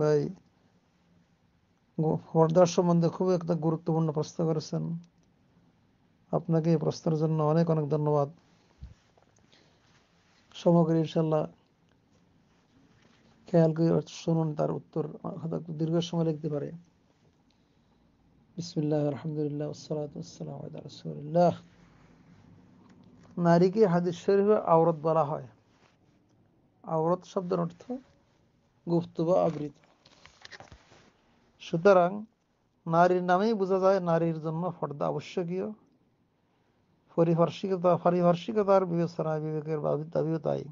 ভাই পর্দার সম্বন্ধে খুব একটা গুরুত্বপূর্ণ প্রশ্ন করেছেন আপনাকে এই প্রশ্নের জন্য অনেক অনেক ধন্যবাদ সমগ্র ইনশাল্লাহ খেয়াল করে শুনুন তার উত্তর দীর্ঘ সময় লিখতে পারে বিসমুল্লাহ আলহামদুলিল্লাহ নারীকে হাদিস শরীফে আওরত বলা হয় আওরত শব্দের অর্থ গুপ্ত বা আবৃত সুতরাং নারীর নামেই বোঝা যায় নারীর জন্য পর্দা আবশ্যকীয় পরিহার্ষিকতা পারিহার্ষিকতার বিবেচনায় বিবেকের দাবিও তাই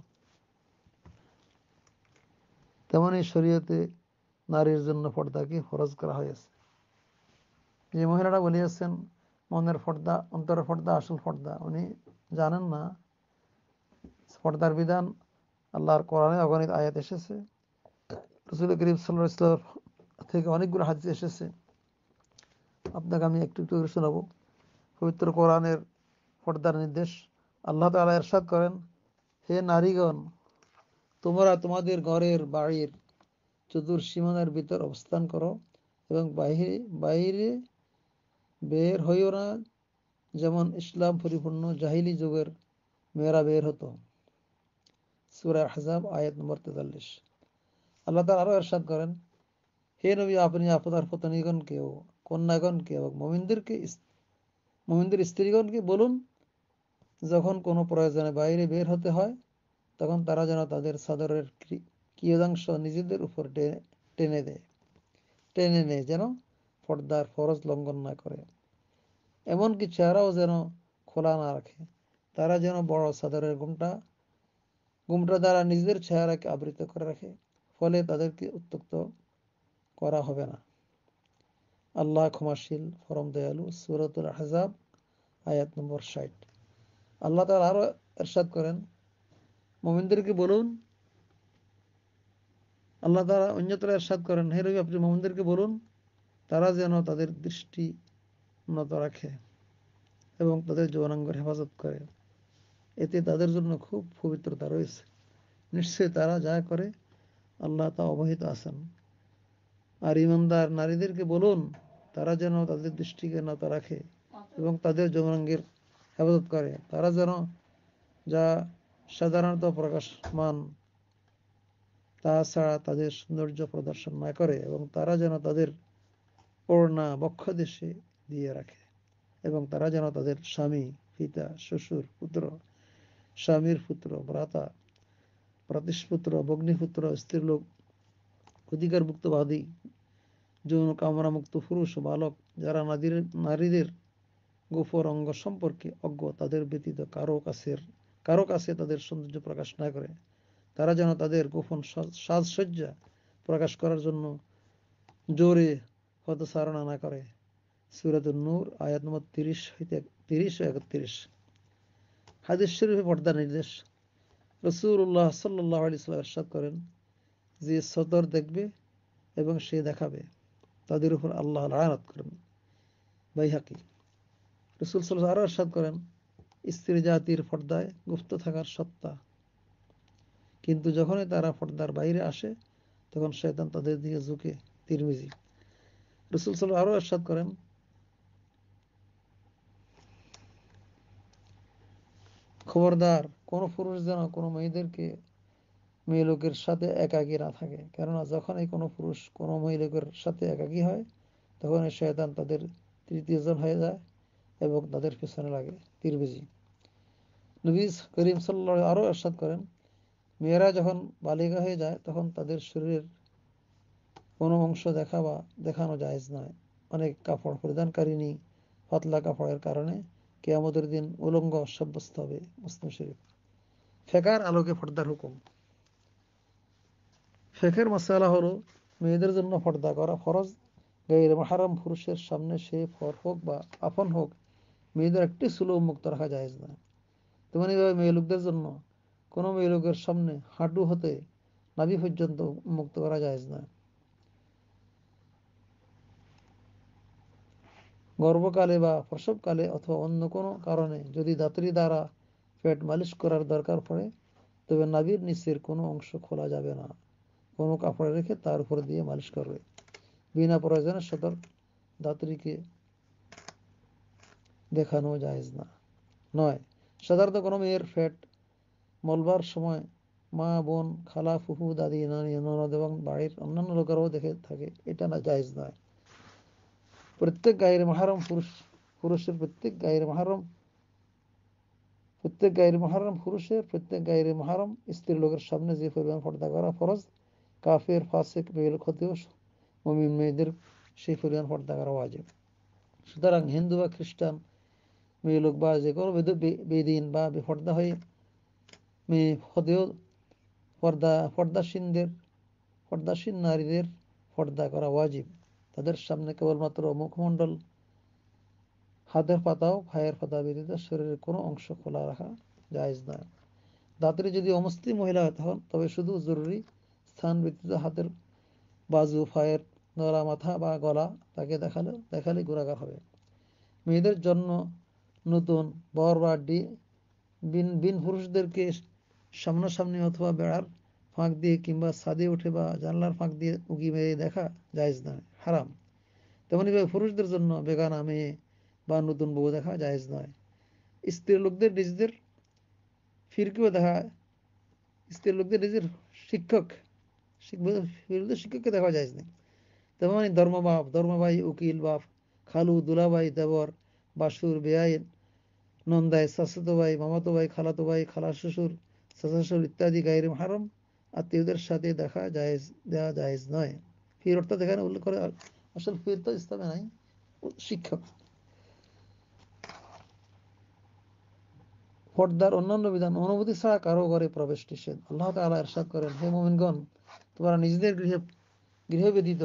তেমনই শরীয়তে নারীর জন্য পর্দাকে ফরজ করা হয়েছে যে মহিলারা বলিয়াছেন মনের পর্দা অন্তরের পর্দা আসল পর্দা উনি জানেন না পর্দার বিধান আল্লাহর কোরআনে অগণিত আয়াত এসেছে রসুল করিম ইসলাম থেকে অনেকগুলো হাদিস এসেছে আপনাকে আমি একটু একটু করে শোনাবো পবিত্র কোরআনের পর্দার নির্দেশ আল্লাহ তালা এরশাদ করেন হে নারীগণ তোমরা তোমাদের ঘরের বাড়ির চতুর সীমানার ভিতর অবস্থান করো এবং বাহিরে বাইরে বের হইও না যেমন ইসলাম পরিপূর্ণ জাহিলি যুগের মেয়েরা বের হতো সুরা হাজাব আয়াত নম্বর তেতাল্লিশ আল্লাহ তালা আরো এরশাদ করেন হে নবী আপনি আপনার পতনীগণকেও কন্যাগণকে এবং মোমিনদেরকে মোমিনদের স্ত্রীগণকে বলুন যখন কোনো প্রয়োজনে বাইরে বের হতে হয় তখন তারা যেন তাদের সদরের কিয়দাংশ নিজেদের উপর টেনে দেয় টেনে নেয় যেন পর্দার ফরজ লঙ্ঘন না করে এমনকি চেহারাও যেন খোলা না রাখে তারা যেন বড় সদরের গুমটা গুমটা দ্বারা নিজেদের চেহারাকে আবৃত করে রাখে ফলে তাদেরকে উত্তক্ত করা হবে না আল্লাহ ক্ষমাশীল ফরম দয়ালু সুরতুল আহজাব আয়াত নম্বর ষাট আল্লাহ তার আরো এরশাদ করেন মোমিনদেরকে বলুন আল্লাহ তারা অন্যত্র এরশাদ করেন হের আপনি মোমিনদেরকে বলুন তারা যেন তাদের দৃষ্টি উন্নত রাখে এবং তাদের যৌনাঙ্গ হেফাজত করে এতে তাদের জন্য খুব পবিত্রতা রয়েছে নিশ্চয়ই তারা যা করে আল্লাহ তা অবহিত আছেন আর ইমানদার নারীদেরকে বলুন তারা যেন তাদের দৃষ্টিকে নত রাখে এবং তাদের যৌনাঙ্গের হেফাজত করে তারা যেন যা সাধারণত প্রকাশমান তা ছাড়া তাদের সৌন্দর্য প্রদর্শন না করে এবং তারা যেন তাদের বক্ষ দেশে দিয়ে রাখে এবং তারা যেন তাদের স্বামী পিতা শ্বশুর পুত্র স্বামীর পুত্র ভ্রাতা প্রাতিশপুত্র ভগ্নিপুত্র স্ত্রীলোক অধিকারভুক্তবাদী যৌন কামরামুক্ত পুরুষ বালক যারা নারীর নারীদের গোপর অঙ্গ সম্পর্কে অজ্ঞ তাদের ব্যতীত কারো কাছের কারো কাছে তাদের সৌন্দর্য প্রকাশ না করে তারা যেন তাদের গোপন সাজসজ্জা প্রকাশ করার জন্য জোরে হতসারণা না করে সুরাত নূর আয়াত নম্বর তিরিশ হইতে তিরিশ ও একত্রিশ হাদিস শরীফে পর্দা নির্দেশ রসুল্লাহ সাল্লাহ আলি সাল্লাম এরশাদ করেন যে সদর দেখবে এবং সে দেখাবে তাদের উপর আল্লাহ লায়নত করেন বাইহাকি রসুল সাল্লাহ আরও এরশাদ করেন স্ত্রী জাতির পর্দায় গুপ্ত থাকার সত্তা কিন্তু যখনই তারা পর্দার বাইরে আসে তখন শেতান তাদের দিকে ঝুঁকে তিরমিজি রসুল সাল্লাহ আরও এরশাদ করেন খবরদার কোনো পুরুষ যেন কোনো মেয়েদেরকে মেয়ে লোকের সাথে একাকী না থাকে কেননা যখনই কোনো পুরুষ কোনো মেয়ে লোকের সাথে একাকী হয় তখন এই শয়তান তাদের তৃতীয়জন হয়ে যায় এবং তাদের পেছনে লাগে তীরবেজি নবীজ করিম সাল্লাহ আরও আশ্বাদ করেন মেয়েরা যখন বালিকা হয়ে যায় তখন তাদের শরীরের কোনো অংশ দেখা বা দেখানো যায় নয় অনেক কাপড় পরিধানকারিনী পাতলা কাপড়ের কারণে কেয়ামতের দিন উলঙ্গ সাব্যস্ত হবে মুসলিম শরীফ ফেকার আলোকে পর্দার হুকুম ফেকের মশালা হলো মেয়েদের জন্য পর্দা করা ফরজ গায়ের মাহারাম পুরুষের সামনে সে ফর হোক বা আপন হোক মেয়েদের একটি সুলো মুক্ত রাখা যায় না তেমন এইভাবে মেয়ে লোকদের জন্য কোনো মেয়ে লোকের সামনে হাঁটু হতে নাভি পর্যন্ত মুক্ত করা যায় না গর্ভকালে বা প্রসবকালে অথবা অন্য কোনো কারণে যদি দাতরি দ্বারা পেট মালিশ করার দরকার পড়ে তবে নাবির নিচের কোনো অংশ খোলা যাবে না কোনো কাপড়ে রেখে তার উপর দিয়ে মালিশ করবে বিনা প্রয়োজনে সদর দাত্রীকে দেখানো যায়জ না নয় সাধারণত কোনো মেয়ের ফ্যাট মলবার সময় মা বোন খালা ফুফু দাদি নানি ননদ এবং বাড়ির অন্যান্য লোকেরাও দেখে থাকে এটা না জায়জ নয় প্রত্যেক গায়ের মহারম পুরুষ পুরুষের প্রত্যেক গায়ের মহারম প্রত্যেক গায়ের মহারম পুরুষের প্রত্যেক গায়ের মহারম স্ত্রী লোকের সামনে যে পরিমাণ পর্দা করা ফরজ কাফের ফাসেক বেল ক্ষতি মমিন মেয়েদের সেই পরিমাণ পর্দা করা ওয়াজিব সুতরাং হিন্দু বা খ্রিস্টান মেয়ে লোক বা যে কোনো বেদিন বা বেফর্দা হয়ে মেয়ে হদেও পর্দা পর্দাসীনদের পর্দাসীন নারীদের পর্দা করা ওয়াজিব তাদের সামনে কেবলমাত্র মুখমণ্ডল হাতের পাতাও ভাইয়ের পাতা ব্যতীত শরীরের কোনো অংশ খোলা রাখা যায় না দাঁতের যদি অমস্তি মহিলা হন তবে শুধু জরুরি স্থান ব্যতীত হাতের বাজু ফায়ের নড়া মাথা বা গলা তাকে দেখালে দেখালে গোড়াগার হবে মেয়েদের জন্য নতুন বর বা ডি বিন বিন পুরুষদেরকে সামনাসামনি অথবা বেড়ার ফাঁক দিয়ে কিংবা ছাদে উঠে বা জানলার ফাঁক দিয়ে উঁকি মেরে দেখা যায় নয় হারাম তেমনি পুরুষদের জন্য বেগানা মেয়ে বা নতুন বউ দেখা জায়েজ নয় স্ত্রীর লোকদের নিজেদের ফিরকিও দেখা স্ত্রীর লোকদের নিজের শিক্ষক শিক্ষককে দেখা যায় না তেমনি ধর্মবাপ ধর্মবাহী উকিল বাপ খালু দুলাবাই দেবর বাসুর বেআইন নন্দায় শাশ্বতবাই ভাই মামাতো ভাই খালাতো ভাই খালা শ্বশুর শাশা শ্বশুর ইত্যাদি গায়ের হারম আত্মীয়দের সাথে দেখা যায় দেওয়া যায় নয় অর্থাৎ এখানে উল্লেখ করে তো ইসলামে নাই শিক্ষক পর্দার অন্যান্য বিধান অনুমতি ছাড়া কারো ঘরে প্রবেশ নিষেধ আল্লাহ এরশাদ করেন হে মোমিনগণ তোমরা নিজেদের গৃহে গৃহে ব্যতীত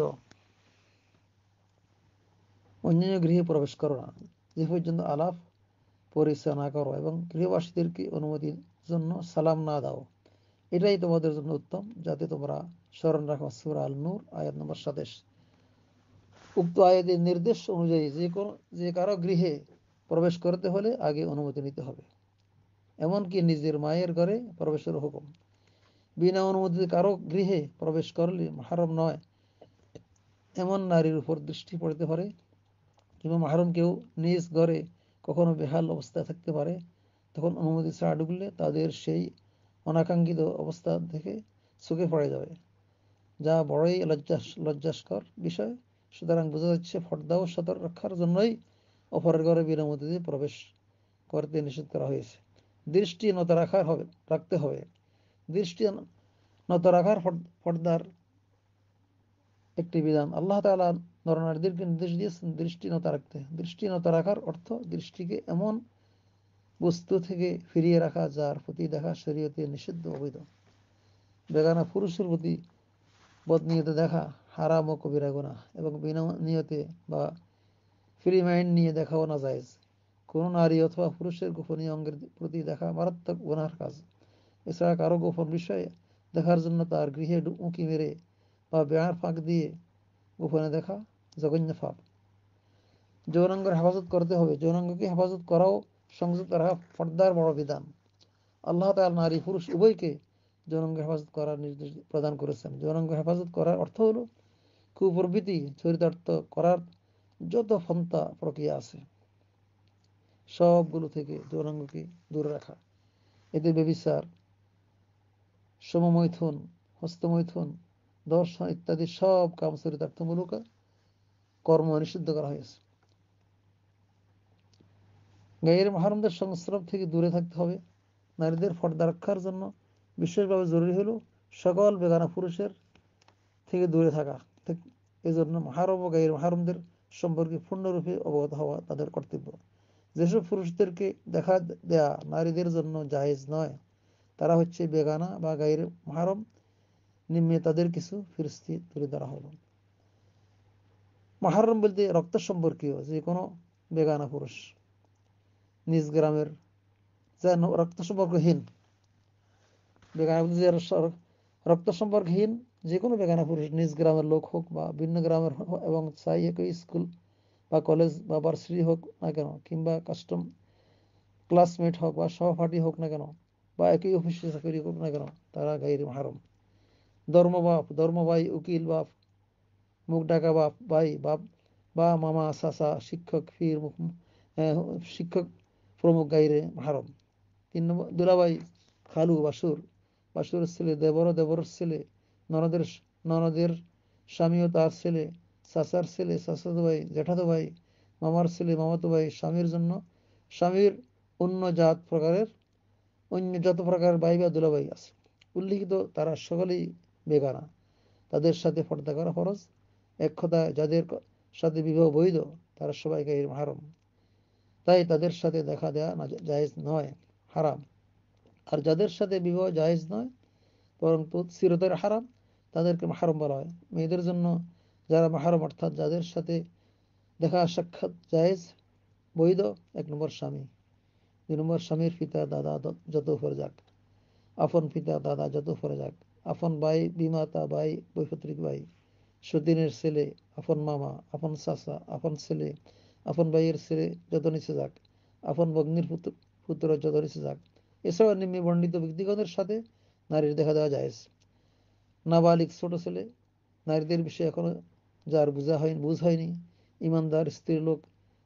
অন্যান্য গৃহে প্রবেশ করো না যে পর্যন্ত আলাপ পরিচয় না করো এবং গৃহবাসীদেরকে অনুমতির জন্য সালাম না দাও এটাই তোমাদের জন্য উত্তম যাতে তোমরা স্মরণ রাখো সুরা আল নূর আয়াত নম্বর সাদেশ উক্ত আয়াতের নির্দেশ অনুযায়ী যে কোনো যে কারো গৃহে প্রবেশ করতে হলে আগে অনুমতি নিতে হবে এমনকি নিজের মায়ের ঘরে প্রবেশের হুকুম বিনা অনুমতিতে কারো গৃহে প্রবেশ করলে মাহারম নয় এমন নারীর উপর দৃষ্টি পড়তে পারে কিংবা মাহারম কেউ নিজ ঘরে কখনো বেহাল অবস্থায় থাকতে পারে তখন অনুমতি ছাড়া ঢুকলে তাদের সেই অনাকাঙ্ক্ষিত অবস্থা থেকে চোখে পড়ে যাবে যা বড়ই লজ্জাস লজ্জাস্কর বিষয় সুতরাং বোঝা যাচ্ছে ফর্দা ও সতর রক্ষার জন্যই অপরের ঘরে বিনামতিতে প্রবেশ করতে নিষেধ করা হয়েছে দৃষ্টি নত রাখা হবে রাখতে হবে দৃষ্টি নত রাখার পর্দার একটি বিধান আল্লাহ তালা নরনারীদেরকে নির্দেশ দিয়েছেন দৃষ্টি নত রাখতে দৃষ্টি নত রাখার অর্থ দৃষ্টিকে এমন বস্তু থেকে ফিরিয়ে রাখা যার প্রতি দেখা শরীয়তে নিষিদ্ধ অবৈধ বেগানা পুরুষের প্রতি বদনিয়ত দেখা হারাম ও কবিরা গোনা এবং বিনা নিয়তে বা ফ্রি মাইন্ড নিয়ে দেখাও না যায় কোনো নারী অথবা পুরুষের গোপনীয় অঙ্গের প্রতি দেখা মারাত্মক গোনার কাজ এছাড়া কারো গোপন বিষয়ে দেখার জন্য তার গৃহে উঁকি মেরে বা বেড়ার ফাঁক দিয়ে গোপনে দেখা জঘন্য ফাঁপ যৌনাঙ্গের হেফাজত করতে হবে যৌনাঙ্গকে হেফাজত করাও সংযুক্ত রাখা পর্দার বড় বিধান আল্লাহ তাল নারী পুরুষ উভয়কে জনঙ্গ হেফাজত করার নির্দেশ প্রদান করেছেন জনঙ্গ হেফাজত করার অর্থ হল কুপ্রবৃতি চরিতার্থ করার যত ফন্তা প্রক্রিয়া আছে সবগুলো থেকে যৌনাঙ্গকে দূরে রাখা এতে বেবিচার সমমৈথুন হস্তমৈথুন দর্শন ইত্যাদি সব কাম চরিতার্থমূলক কর্ম নিষিদ্ধ করা হয়েছে গায়ের মাহরমদের সংস্রব থেকে দূরে থাকতে হবে নারীদের পর্দা রক্ষার জন্য বিশেষভাবে জরুরি হলো সকল বেগানা পুরুষের থেকে দূরে থাকা এজন্য মহারম ও গায়ের মাহরমদের সম্পর্কে পূর্ণরূপে অবগত হওয়া তাদের কর্তব্য যেসব পুরুষদেরকে দেখা দেয়া নারীদের জন্য জায়েজ নয় তারা হচ্ছে বেগানা বা গায়ের মহারম নিম্নে তাদের কিছু ফিরস্তি তুলে ধরা হলো মহারম বলতে রক্ত সম্পর্কীয় যে কোনো বেগানা পুরুষ নিজ গ্রামের যেন রক্ত সম্পর্কহীন বেগানা রক্ত সম্পর্কহীন যে কোনো বেগানা পুরুষ নিজ গ্রামের লোক হোক বা ভিন্ন গ্রামের এবং চাই একই স্কুল বা কলেজ বা বার্ষিক হোক না কেন কিংবা কাস্টম ক্লাসমেট হোক বা সহপাঠী হোক না কেন বা একই অফিসে চাকরি হোক না কেন তারা গাইর হারম ধর্ম বাপ ধর্ম ভাই উকিল বাপ মুখ ডাকা বাপ ভাই বাপ বা মামা চাচা শিক্ষক ফির শিক্ষক প্রমুখ গাইরে হারম তিন নম্বর দুলাবাই খালু বাসুর বাসুরের ছেলে দেবর দেবরের ছেলে ননদের ননদের স্বামী ও তার ছেলে চাচার ছেলে চাচাতো ভাই জ্যাঠাতো ভাই মামার ছেলে মামাতো ভাই স্বামীর জন্য স্বামীর অন্য জাত প্রকারের অন্য যত প্রকার ভাই বা দুলাবাই আছে উল্লিখিত তারা সকলেই বেগানা তাদের সাথে পর্দা করা ফরজ এক যাদের সাথে বিবাহ বৈধ তারা সবাই গাই মাহরম তাই তাদের সাথে দেখা দেওয়া জায়েজ নয় হারাম আর যাদের সাথে বিবাহ জায়েজ নয় বরং সিরতের হারাম তাদেরকে মাহারম বলা হয় মেয়েদের জন্য যারা মাহারম অর্থাৎ যাদের সাথে দেখা সাক্ষাৎ জায়েজ বৈধ এক নম্বর স্বামী দুই নম্বর স্বামীর পিতা দাদা যত ফরে যাক আফন পিতা দাদা যত ফরে যাক আফন ভাই বিমাতা ভাই বৈপত্রিক ভাই সুদিনের ছেলে আফন মামা আফন চাচা আফন ছেলে আপন ভাইয়ের ছেলে যত নিচে যাক আপন ভগ্নির পুত্র পুত্র যত নিচে যাক এছাড়া নিম্নে বর্ণিত ব্যক্তিগণের সাথে নারীর দেখা দেওয়া যায় নাবালিক ছোট ছেলে নারীদের বিষয়ে এখনো যার বোঝা হয়নি বুঝ হয়নি ইমানদার স্ত্রী লোক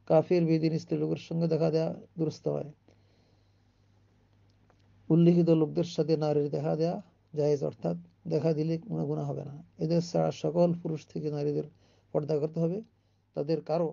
কাফের বেদিন স্ত্রী লোকের সঙ্গে দেখা দেয়া দুরস্ত হয় উল্লিখিত লোকদের সাথে নারীর দেখা দেয়া জায়েজ অর্থাৎ দেখা দিলে কোনো গুণা হবে না এদের ছাড়া সকল পুরুষ থেকে নারীদের পর্দা করতে হবে তাদের কারো